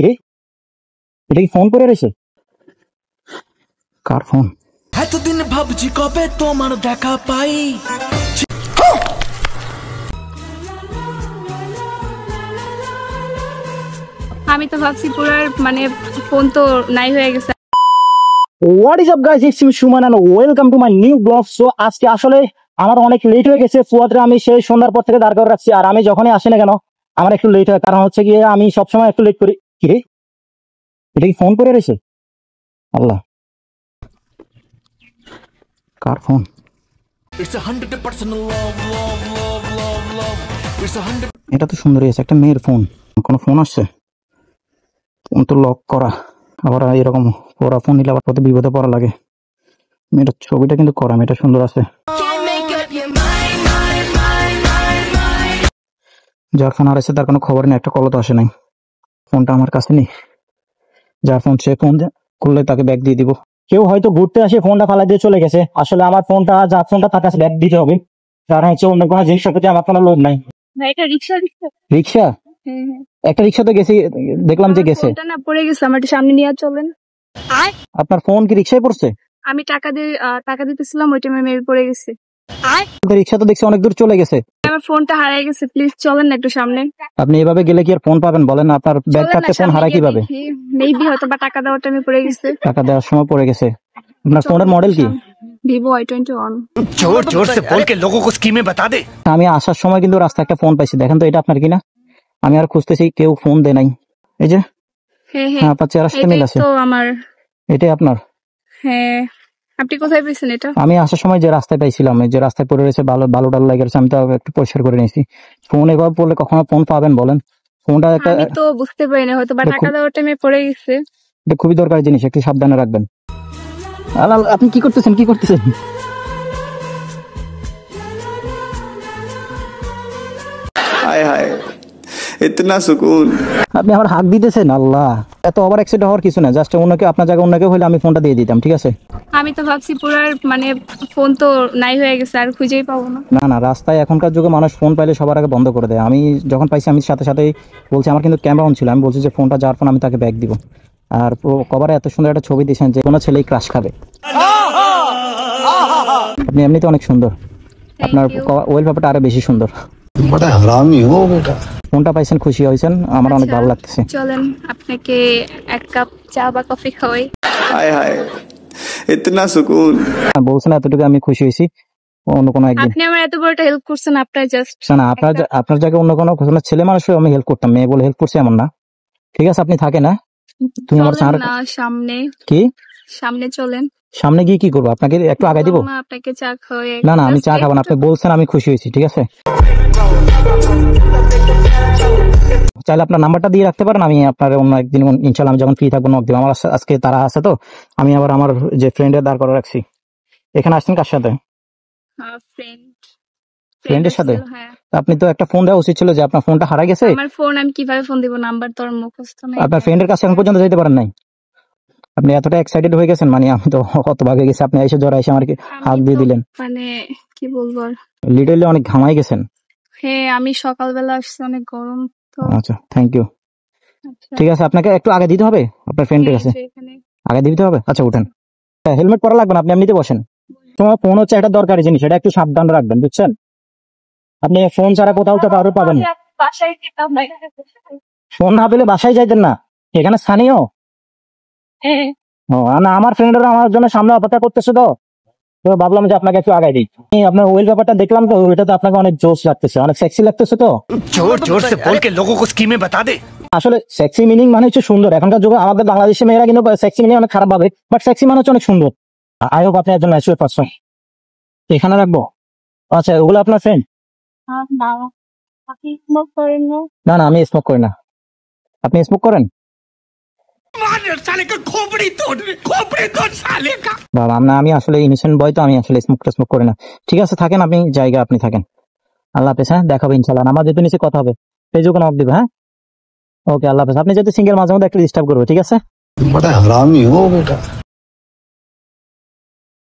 এটা কি ফোন করে রয়েছে কার ফোন এতদিন ভাবছি কবে তোমার দেখা পাই আমি তো ভাবছি মানে ফোন তো নাই হয়ে গেছে what is up guys it's me Suman and welcome to my new blog so আজকে আসলে আমার অনেক লেট হয়ে গেছে ফুয়াদরে আমি সেই সন্ধ্যার পর থেকে দাঁড় করে রাখছি আর আমি যখনই আসি না কেন আমার একটু লেট হয় কারণ হচ্ছে গিয়ে আমি সবসময় একটু লেট করি এটা কি ফোন করে রেছে আল্লাহ কার ফোন এটা তো সুন্দরই আছে একটা মেয়ের ফোন কোনো ফোন আসছে ফোন তো লক করা আবার এরকম পড়া ফোন নিলে আবার কত বিপদে পড়া লাগে মেয়েটার ছবিটা কিন্তু করা মেয়েটা সুন্দর আছে যার ফোন আর এসে তার কোনো খবর নেই একটা কল তো আসে নাই ফোনটা আমার কাছে নেই যার ফোন সে ফোন করলে তাকে ব্যাগ দিয়ে দিব কেউ হয়তো ঘুরতে আসে ফোনটা ফালাই দিয়ে চলে গেছে আসলে আমার ফোনটা যার ফোনটা তার কাছে ব্যাগ দিতে হবে তার হচ্ছে অন্য কোনো জিনিসের প্রতি আমার কোনো লোভ নাই রিক্সা একটা রিক্সা তো গেছে দেখলাম যে গেছে সামনে নিয়ে চলেন আপনার ফোন কি রিক্সায় পড়ছে আমি টাকা দিয়ে টাকা দিতেছিলাম ওইটা টাইমে পড়ে গেছে রিক্সা তো দেখছি অনেক দূর চলে গেছে আমার ফোনটা হারিয়ে গেছে প্লিজ চলেন না একটু সামনে আপনি এভাবে গেলে কি আর ফোন পাবেন বলেন আপনার ব্যাগ থাকতে ফোন হারায় কিভাবে মেবি হয়তো বা টাকা দেওয়ার টাইমে পড়ে গেছে টাকা দেওয়ার সময় পড়ে গেছে আপনার ফোনের মডেল কি ভিভো আই জোর জোর সে বল লোগো কো স্কিমে বাতা দে আমি আসার সময় কিন্তু রাস্তা একটা ফোন পাইছি দেখেন তো এটা আপনার কিনা আমি আর খুঁজতেছি কেউ ফোন দেয় নাই এই যে হ্যাঁ হ্যাঁ, হ্যাঁ আপনার চেহারা সাথে মিল আছে তো আমার এটাই আপনার হ্যাঁ আপনি কোথায় পেয়েছেন এটা আমি আসার সময় যে রাস্তায় পাইছিলাম যে রাস্তায় পড়ে রয়েছে ভালো ভালো ডাল লাগে আমি তো একটু পরিষ্কার করে নিয়েছি ফোন এভাবে পড়লে কখনো ফোন পাবেন বলেন ফোনটা একটা আমি তো বুঝতে পারি না হয়তো বা টাকা দেওয়ার টাইমে পড়ে গেছে এটা খুবই দরকারি জিনিস একটু সাবধানে রাখবেন আলাল আপনি কি করতেছেন কি করতেছেন হায় ইতনা সুকুন আপনি আমার হাক দিতেছেন আল্লাহ এত ওভার এক্সাইট হওয়ার কিছু না জাস্ট অন্যকে আপনার জায়গা অন্যকে হলে আমি ফোনটা দিয়ে দিতাম ঠিক আছে আমি তো ভাবছি পুরো মানে ফোন তো নাই হয়ে গেছে আর খুঁজেই পাবো না না না রাস্তায় এখনকার যুগে মানুষ ফোন পাইলে সবার আগে বন্ধ করে দেয় আমি যখন পাইছি আমি সাথে সাথেই বলছি আমার কিন্তু ক্যামেরা অন ছিল আমি বলছি যে ফোনটা যাওয়ার ফোন আমি তাকে ব্যাগ দিব আর কভারে এত সুন্দর একটা ছবি দিয়েছেন যে কোনো ছেলেই ক্রাশ খাবে আপনি এমনিতে অনেক সুন্দর আপনার ওয়েল পেপারটা আরো বেশি সুন্দর বড় হারামি হো বেটা কোনটা পাইছেন খুশি হয়েছেন আমার অনেক আচ্ছা, ভালো লাগতেছে চলেন আপনাকে এক কাপ চা বা কফি খাওয়াই হাই হাই ইতনা সুকুন হ্যাঁ, বলছেন এতটুকু আমি খুশি হয়েছি অন্য কোনো একদিন আপনি আমার এত বড়টা হেল্প করছেন আপনি জাস্ট না আপনার আপনার জায়গায় অন্য কোনো কোনো ছেলে মানুষ মানুষও আমি হেল্প করতাম মেয়ে বলে হেল্প করছি এমন না ঠিক আছে আপনি থাকেন না হ্যাঁ? তুমি আমার সামনে কি সামনে চলেন সামনে গিয়ে কি করবো আপনাকে একটু আগাই দিব আপনাকে চা খাওয়াই না না আমি চা খাবো না আপনি বলছেন আমি খুশি হয়েছি ঠিক আছে চাইলে আপনার নাম্বারটা দিয়ে রাখতে পারেন আমি আপনার অন্য একদিন ইনশাল্লাহ আমি যখন ফ্রি থাকবো অনেকদিন আমার আজকে তারা আছে তো আমি আবার আমার যে ফ্রেন্ডের দাঁড় করে রাখছি এখানে আসছেন কার সাথে ফ্রেন্ডের সাথে হ্যাঁ। আপনি তো একটা ফোন দেওয়া উচিত ছিল যে আপনার ফোনটা হারা গেছে আমার ফোন আমি কিভাবে ফোন দিব নাম্বার তো মুখস্থ নাই আপনার ফ্রেন্ডের কাছে এখন পর্যন্ত যেতে পারেন নাই আপনি এতটা এক্সাইটেড হয়ে গেছেন মানে আমি তো কত ভাগে গেছি আপনি এসে জ্বর এসে আমাকে হাত দিয়ে দিলেন মানে কি বলবো লিটারলি অনেক ঘামাই গেছেন হ্যাঁ আমি সকালবেলা আসছি অনেক গরম আচ্ছা থ্যাংক আচ্ছা। ইউ ঠিক আছে আপনাকে একটু আগে দিতে হবে আপনার ফ্রেন্ডের কাছে আগে দিতে হবে আচ্ছা উঠেন হেলমেট হ্যাঁ, পরা লাগবে না আপনি এমনিতে বসেন তোমার ফোন হচ্ছে একটা দরকারি জিনিস এটা একটু সাবধান রাখবেন বুঝছেন আপনি ফোন ছাড়া কোথাও তো কারো পাবেন ফোন না পেলে বাসায় যাইতেন না এখানে স্থানীয় হ্যাঁ। ও না আমার ফ্রেন্ডরা আমার জন্য সামনে অপেক্ষা করতেছে তো তো ভাবলাম যে আপনাকে একটু আগাই দিই আপনার ওয়েল ব্যাপারটা দেখলাম তো ওইটা তো আপনাকে অনেক জোশ লাগতেছে অনেক সেক্সি লাগতেছে তো জোর জোর সে বলকে কে কো স্কিমে বাতা দে আসলে সেক্সি মিনিং মানে হচ্ছে সুন্দর এখনকার যুগে আমাদের বাংলাদেশে মেয়েরা কিন্তু সেক্সি মিনিং অনেক খারাপ ভাবে বাট সেক্সি মানে হচ্ছে অনেক সুন্দর আই হোপ আপনি একজন ম্যাচুয়ার পারসন এখানে রাখবো আচ্ছা ওগুলো আপনার ফ্রেন্ড না না আমি স্মোক করি না আপনি স্মোক করেন বাবা না আমি আসলে ইনোসেন্ট বয় তো আমি আসলে স্মোক স্মোক করি না ঠিক আছে থাকেন আপনি জায়গা আপনি থাকেন আল্লাহ হাফেজ হ্যাঁ দেখাবো ইনশাল্লাহ আমার যেহেতু নিচে কথা হবে ফেসবুক নক দিবে হ্যাঁ ওকে আল্লাহ হাফেজ আপনি যেতে সিঙ্গেল মাঝে মধ্যে একটু ডিস্টার্ব করবো ঠিক আছে বেটা হারামি হো বেটা